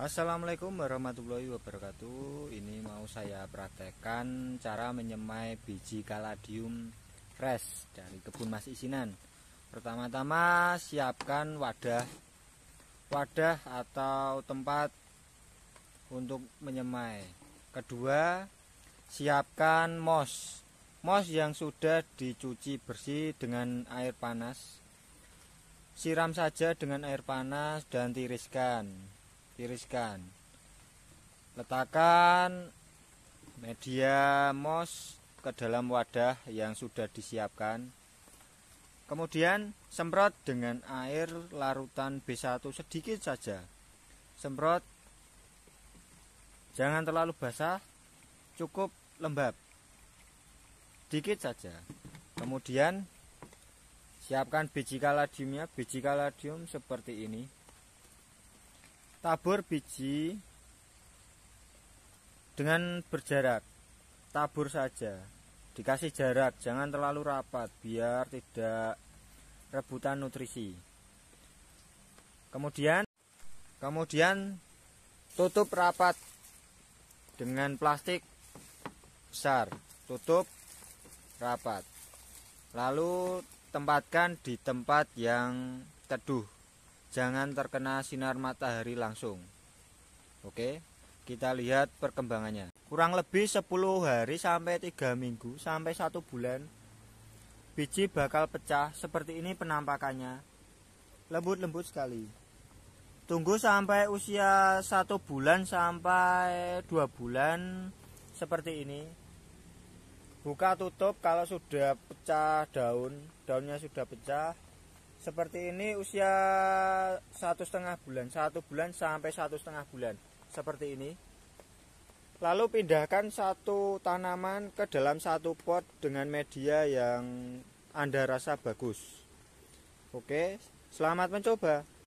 Assalamualaikum warahmatullahi wabarakatuh Ini mau saya praktekkan cara menyemai biji kaladium fresh dari kebun mas isinan Pertama-tama siapkan wadah Wadah atau tempat untuk menyemai Kedua siapkan mos Mos yang sudah dicuci bersih dengan air panas Siram saja dengan air panas dan tiriskan tiriskan letakkan media mos ke dalam wadah yang sudah disiapkan kemudian semprot dengan air larutan B1 sedikit saja semprot jangan terlalu basah cukup lembab sedikit saja kemudian siapkan biji kaladiumnya biji kaladium seperti ini tabur biji dengan berjarak tabur saja dikasih jarak jangan terlalu rapat biar tidak rebutan nutrisi kemudian kemudian tutup rapat dengan plastik besar tutup rapat lalu tempatkan di tempat yang teduh jangan terkena sinar matahari langsung. Oke, kita lihat perkembangannya. Kurang lebih 10 hari sampai 3 minggu sampai 1 bulan biji bakal pecah seperti ini penampakannya. Lembut-lembut sekali. Tunggu sampai usia 1 bulan sampai 2 bulan seperti ini. Buka tutup kalau sudah pecah daun, daunnya sudah pecah, seperti ini usia satu setengah bulan satu bulan sampai satu setengah bulan seperti ini lalu pindahkan satu tanaman ke dalam satu pot dengan media yang anda rasa bagus oke selamat mencoba